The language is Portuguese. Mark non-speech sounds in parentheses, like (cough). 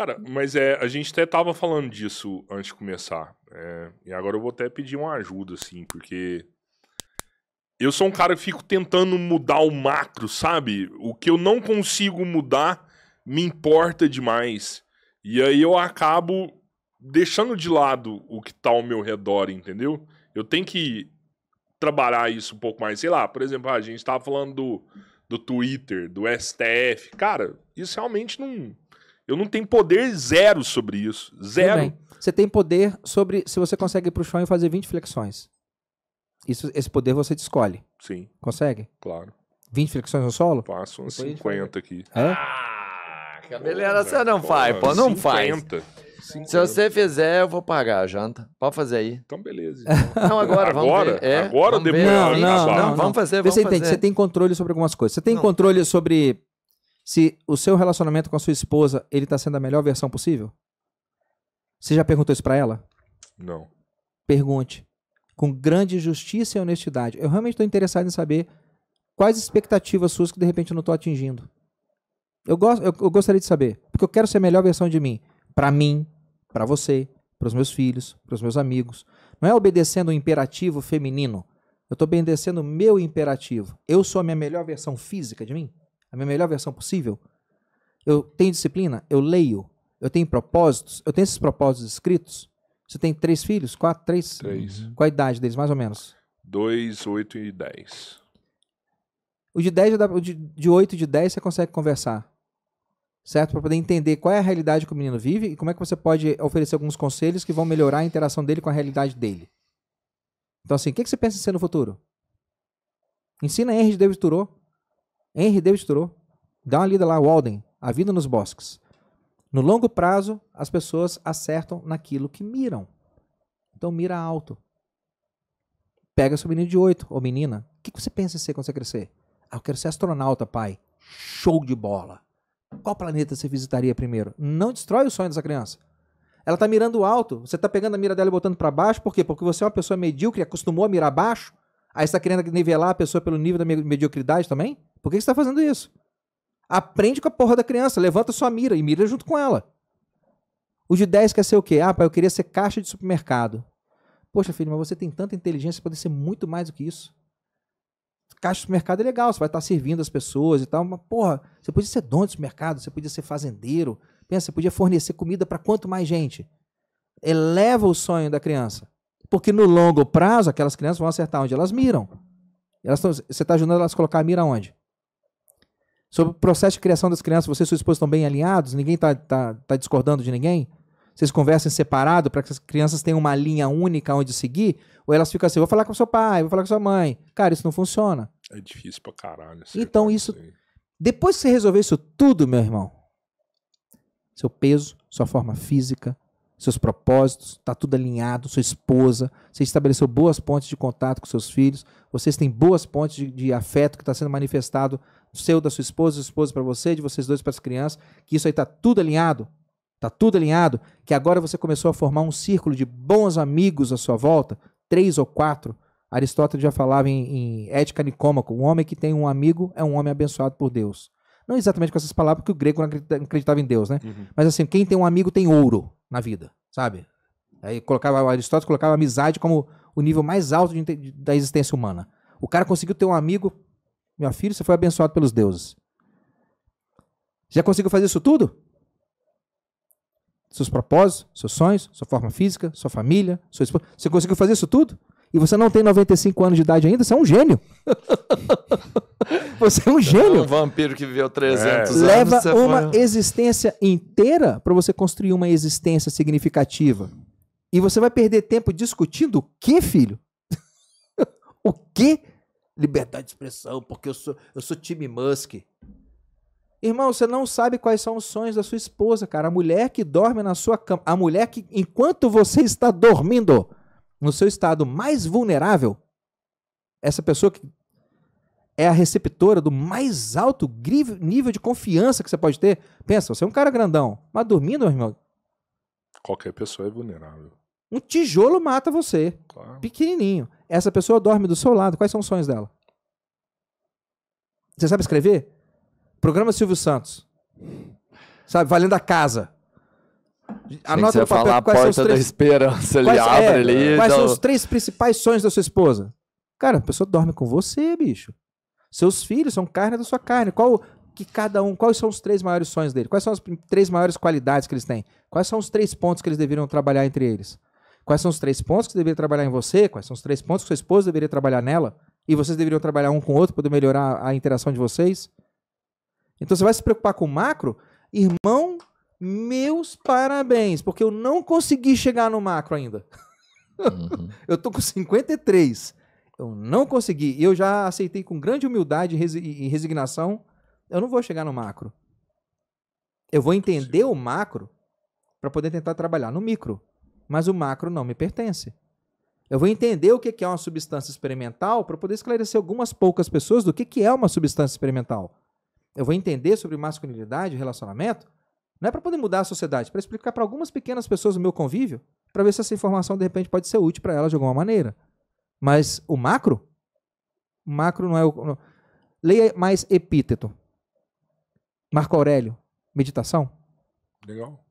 Cara, mas é, a gente até tava falando disso antes de começar. É, e agora eu vou até pedir uma ajuda, assim, porque eu sou um cara que fico tentando mudar o macro, sabe? O que eu não consigo mudar me importa demais. E aí eu acabo deixando de lado o que tá ao meu redor, entendeu? Eu tenho que trabalhar isso um pouco mais. Sei lá, por exemplo, ah, a gente tava falando do, do Twitter, do STF. Cara, isso realmente não eu não tenho poder zero sobre isso. Zero. Você tem poder sobre se você consegue ir pro chão e fazer 20 flexões. Isso, esse poder você escolhe. Sim. Consegue? Claro. 20 flexões no solo? Faço uns 50 aqui. Hã? Ah, cabeleira, você não faz, pô. Não 50. faz. 50. Se você fizer, eu vou pagar a janta. Pode fazer aí. Então, beleza. (laughs) Então. Não, agora, vamos agora? ver. É, agora depois? Não, não, não, não, vamos fazer, vamos você fazer. Entende, você tem controle sobre algumas coisas. Você tem não. controle sobre se o seu relacionamento com a sua esposa ele está sendo a melhor versão possível? Você já perguntou isso para ela? Não. Pergunte. Com grande justiça e honestidade. Eu realmente estou interessado em saber quais expectativas suas que de repente eu não estou atingindo. Eu, gosto, eu, eu, gostaria de saber. Porque eu quero ser a melhor versão de mim. Para mim, para você, para os meus filhos, para os meus amigos. Não é obedecendo o imperativo feminino. Eu estou obedecendo o meu imperativo. Eu sou a minha melhor versão física de mim? a minha melhor versão possível? Eu tenho disciplina? Eu leio? Eu tenho propósitos? Eu tenho esses propósitos escritos? Você tem três filhos? Quatro? Três? Três. Uhum. Qual a idade deles, mais ou menos? Dois, oito e dez. O de dez, o de, oito e de dez, você consegue conversar. Certo? Para poder entender qual é a realidade que o menino vive e como é que você pode oferecer alguns conselhos que vão melhorar a interação dele com a realidade dele. Então, assim, o que, que você pensa em ser no futuro? Ensina R de David Thoreau. Henry David Thoreau. Dá uma lida lá, Walden, A Vida nos Bosques. No longo prazo, as pessoas acertam naquilo que miram. Então mira alto. Pega seu menino de 8 ou menina. O que você pensa em ser quando você crescer? Ah, eu quero ser astronauta, pai. Show de bola. Qual planeta você visitaria primeiro? Não destrói o sonho dessa criança. Ela está mirando alto. Você está pegando a mira dela e botando para baixo. Por quê? Porque você é uma pessoa medíocre, acostumou a mirar baixo. Aí você está querendo nivelar a pessoa pelo nível da mediocridade também? Por que você está fazendo isso? Aprende com a porra da criança, levanta sua mira e mira junto com ela. O de 10 quer ser o quê? Ah, pai, eu queria ser caixa de supermercado. Poxa, filho, mas você tem tanta inteligência, pode ser muito mais do que isso. Caixa de supermercado é legal, você vai estar tá servindo as pessoas e tal, mas porra, você podia ser dono de supermercado, você podia ser fazendeiro, pensa, você podia fornecer comida para quanto mais gente. Eleva o sonho da criança. Porque no longo prazo, aquelas crianças vão acertar onde elas miram. Elas tão, você está ajudando elas a colocar a mira onde? Sobre o processo de criação das crianças, você e sua esposa estão bem alinhados? Ninguém está tá, tá discordando de ninguém? Vocês conversam separado para que as crianças tenham uma linha única onde seguir? Ou elas ficam assim, vou falar com seu pai, vou falar com sua mãe. Cara, isso não funciona. É difícil pra caralho. Então isso... Aí. Depois que você resolver isso tudo, meu irmão, seu peso, sua forma física, seus propósitos, está tudo alinhado, sua esposa, você estabeleceu boas pontes de contato com seus filhos, vocês têm boas pontes de, de afeto que está sendo manifestado seu da sua esposa, sua esposa para você, de vocês dois para as crianças, que isso aí está tudo alinhado, está tudo alinhado, que agora você começou a formar um círculo de bons amigos à sua volta, três ou quatro. Aristóteles já falava em, em ética nicômaco, um homem que tem um amigo é um homem abençoado por Deus. Não exatamente com essas palavras, porque o grego não acreditava em Deus, né? Uhum. Mas assim, quem tem um amigo tem ouro na vida, sabe? Aí colocava, Aristóteles colocava a amizade como o nível mais alto de, de, da existência humana. O cara conseguiu ter um amigo meu filho, você foi abençoado pelos deuses. Já conseguiu fazer isso tudo? Seus propósitos, seus sonhos, sua forma física, sua família, sua esposa. Você conseguiu fazer isso tudo? E você não tem 95 anos de idade ainda? Você é um gênio. (laughs) É você é um gênio. É um vampiro que viveu 300 é. anos. Leva uma foi... existência inteira para você construir uma existência significativa. E você vai perder tempo discutindo o que, filho? (laughs) o que liberdade de expressão, porque eu sou, eu sou time Musk. Irmão, você não sabe quais são os sonhos da sua esposa, cara. A mulher que dorme na sua cama, a mulher que, enquanto você está dormindo no seu estado mais vulnerável, essa pessoa que é a receptora do mais alto nível de confiança que você pode ter. Pensa, você é um cara grandão, mas dormindo, meu irmão. Qualquer pessoa é vulnerável. Um tijolo mata você. Claro. Pequenininho. Essa pessoa dorme do seu lado. Quais são os sonhos dela? Você sabe escrever? Programa Silvio Santos. Sabe, valendo a casa. Anota você no papel, falar a porta três... da esperança, ele quais, abre é, ali. Quais então... são os três principais sonhos da sua esposa? Cara, a pessoa dorme com você, bicho. Seus filhos são carne da sua carne. Qual que cada um, quais são os três maiores sonhos dele? Quais são as três maiores qualidades que eles têm? Quais são os três pontos que eles deveriam trabalhar entre eles? Quais são os três pontos que deveria trabalhar em você? Quais são os três pontos que sua esposa deveria trabalhar nela? E vocês deveriam trabalhar um com o outro para melhorar a interação de vocês? Então você vai se preocupar com o macro? Irmão, meus parabéns, porque eu não consegui chegar no macro ainda. Uhum. (laughs) eu tô com 53. Eu não consegui. E eu já aceitei com grande humildade e resignação. Eu não vou chegar no macro. Eu vou entender o macro para poder tentar trabalhar no micro mas o macro não me pertence. Eu vou entender o que é uma substância experimental para poder esclarecer algumas poucas pessoas do que é uma substância experimental. Eu vou entender sobre masculinidade e relacionamento, não é para poder mudar a sociedade, é para explicar para algumas pequenas pessoas o meu convívio, para ver se essa informação de repente pode ser útil para elas de alguma maneira. Mas o macro? O macro não é o. Leia mais epíteto. Marco Aurélio, meditação. Legal.